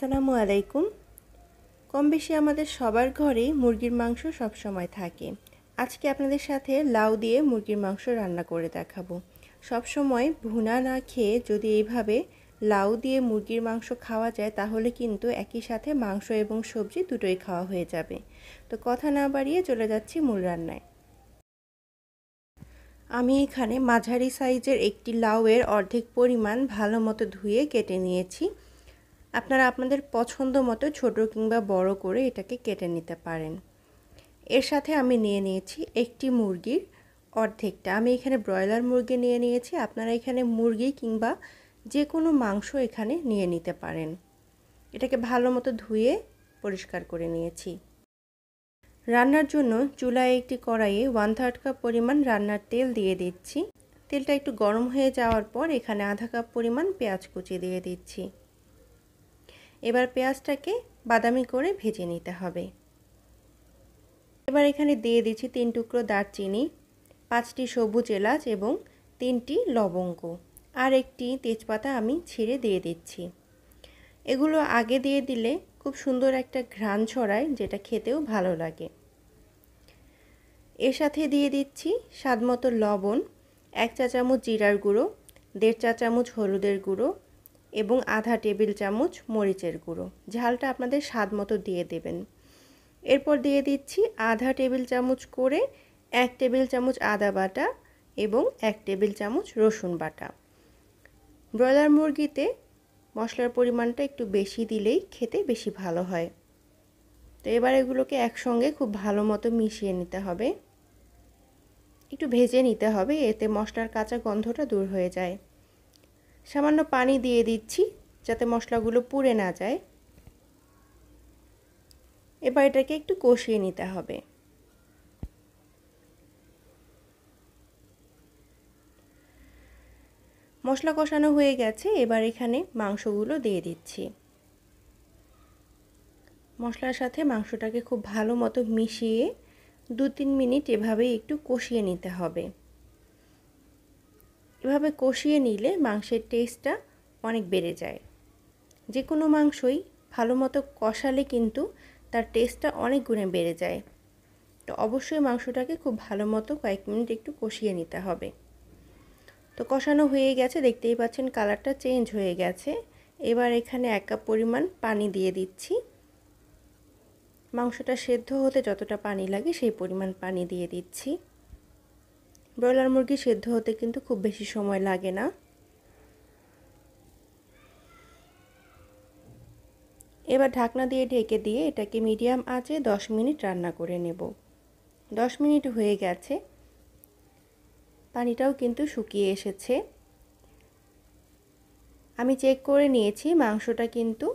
আসসালামু আলাইকুম কম বেশি আমাদের সবার ঘরেই মুরগির মাংস সবসময় থাকে আজকে আপনাদের সাথে লাউ দিয়ে মুরগির মাংস রান্না করে দেখাবো সবসময় ভুনা না খেয়ে যদি এইভাবে লাউ দিয়ে মুরগির মাংস খাওয়া যায় তাহলে কিন্তু একই সাথে মাংস এবং সবজি দুটোই খাওয়া হয়ে যাবে তো কথা না বাড়িয়ে চলে যাচ্ছি মূল রান্নায় আমি এখানে মাঝারি সাইজের একটি লাউয়ের অর্ধেক পরিমাণ ভালো মতো ধুয়ে কেটে নিয়েছি আপনারা আপনাদের পছন্দ মতো ছোটো কিংবা বড় করে এটাকে কেটে নিতে পারেন এর সাথে আমি নিয়ে নিয়েছি একটি মুরগির অর্ধেকটা আমি এখানে ব্রয়লার মুরগি নিয়ে নিয়েছি আপনারা এখানে মুরগি কিংবা যে কোনো মাংস এখানে নিয়ে নিতে পারেন এটাকে ভালো মতো ধুয়ে পরিষ্কার করে নিয়েছি রান্নার জন্য চুলায় একটি কড়াইয়ে ওয়ান থার্ড কাপ পরিমাণ রান্নার তেল দিয়ে দিচ্ছি তেলটা একটু গরম হয়ে যাওয়ার পর এখানে আধা কাপ পরিমাণ পেঁয়াজ কুচি দিয়ে দিচ্ছি এবার পেঁয়াজটাকে বাদামি করে ভেজে নিতে হবে এবার এখানে দিয়ে দিচ্ছি তিন টুকরো দারচিনি পাঁচটি সবুজ এলাচ এবং তিনটি লবঙ্গ আর একটি তেজপাতা আমি ছিঁড়ে দিয়ে দিচ্ছি এগুলো আগে দিয়ে দিলে খুব সুন্দর একটা ঘ্রাণ ছড়ায় যেটা খেতেও ভালো লাগে এর সাথে দিয়ে দিচ্ছি মতো লবণ এক চা চামচ জিরার গুঁড়ো দেড় চা চামচ হলুদের গুঁড়ো এবং আধা টেবিল চামচ মরিচের গুঁড়ো ঝালটা আপনাদের স্বাদ মতো দিয়ে দেবেন এরপর দিয়ে দিচ্ছি আধা টেবিল চামচ করে এক টেবিল চামচ আদা বাটা এবং এক টেবিল চামচ রসুন বাটা ব্রয়লার মুরগিতে মশলার পরিমাণটা একটু বেশি দিলেই খেতে বেশি ভালো হয় তো এবার এগুলোকে একসঙ্গে খুব ভালো মতো মিশিয়ে নিতে হবে একটু ভেজে নিতে হবে এতে মশলার কাঁচা গন্ধটা দূর হয়ে যায় সামান্য পানি দিয়ে দিচ্ছি যাতে মশলাগুলো পুড়ে না যায় এবার এটাকে একটু কষিয়ে নিতে হবে মশলা কষানো হয়ে গেছে এবার এখানে মাংসগুলো দিয়ে দিচ্ছি মশলার সাথে মাংসটাকে খুব ভালো মতো মিশিয়ে দু তিন মিনিট এভাবেই একটু কষিয়ে নিতে হবে এভাবে কষিয়ে নিলে মাংসের টেস্টটা অনেক বেড়ে যায় যে কোনো মাংসই ভালো মতো কষালে কিন্তু তার টেস্টটা অনেক গুণে বেড়ে যায় তো অবশ্যই মাংসটাকে খুব ভালো মতো কয়েক মিনিট একটু কষিয়ে নিতে হবে তো কষানো হয়ে গেছে দেখতেই পাচ্ছেন কালারটা চেঞ্জ হয়ে গেছে এবার এখানে এক কাপ পরিমাণ পানি দিয়ে দিচ্ছি মাংসটা সেদ্ধ হতে যতটা পানি লাগে সেই পরিমাণ পানি দিয়ে দিচ্ছি ব্রয়লার মুরগি সেদ্ধ হতে কিন্তু খুব বেশি সময় লাগে না এবার ঢাকনা দিয়ে ঢেকে দিয়ে এটাকে মিডিয়াম আঁচে 10 মিনিট রান্না করে নেব 10 মিনিট হয়ে গেছে পানিটাও কিন্তু শুকিয়ে এসেছে আমি চেক করে নিয়েছি মাংসটা কিন্তু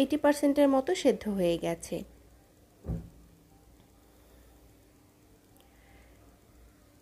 এইটি পার্সেন্টের মতো সেদ্ধ হয়ে গেছে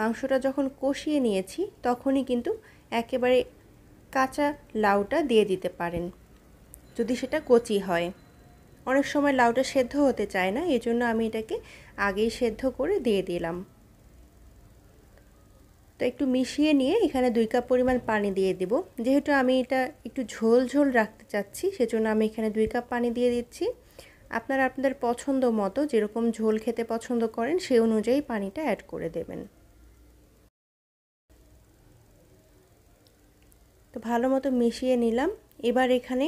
মাংসটা যখন কষিয়ে নিয়েছি তখনই কিন্তু একেবারে কাঁচা লাউটা দিয়ে দিতে পারেন যদি সেটা কচি হয় অনেক সময় লাউটা সেদ্ধ হতে চায় না এজন্য আমি এটাকে আগেই সেদ্ধ করে দিয়ে দিলাম তো একটু মিশিয়ে নিয়ে এখানে দুই কাপ পরিমাণ পানি দিয়ে দেব যেহেতু আমি এটা একটু ঝোল ঝোল রাখতে চাচ্ছি সেজন্য আমি এখানে দুই কাপ পানি দিয়ে দিচ্ছি আপনারা আপনাদের পছন্দ মতো যেরকম ঝোল খেতে পছন্দ করেন সে অনুযায়ী পানিটা অ্যাড করে দেবেন তো ভালো মতো মিশিয়ে নিলাম এবার এখানে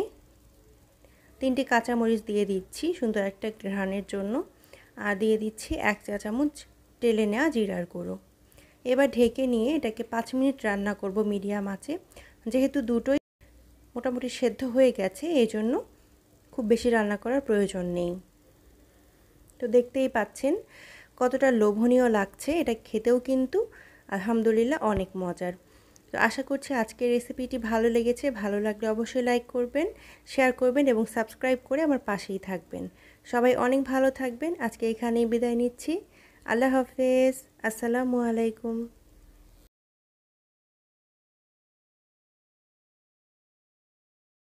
তিনটি কাঁচামরিচ দিয়ে দিচ্ছি সুন্দর একটা ঘ্রাণের জন্য আর দিয়ে দিচ্ছি এক চা চামচ টেলে নেওয়া জিরার গুঁড়ো এবার ঢেকে নিয়ে এটাকে পাঁচ মিনিট রান্না করব মিডিয়াম আছে যেহেতু দুটোই মোটামুটি সেদ্ধ হয়ে গেছে এই জন্য খুব বেশি রান্না করার প্রয়োজন নেই তো দেখতেই পাচ্ছেন কতটা লোভনীয় লাগছে এটা খেতেও কিন্তু আলহামদুলিল্লাহ অনেক মজার তো আশা করছি আজকের রেসিপিটি ভালো লেগেছে ভালো লাগলে অবশ্যই লাইক করবেন শেয়ার করবেন এবং সাবস্ক্রাইব করে আমার পাশেই থাকবেন সবাই অনেক ভালো থাকবেন আজকে এখানেই বিদায় নিচ্ছি আল্লাহ হাফেজ আসসালামু আলাইকুম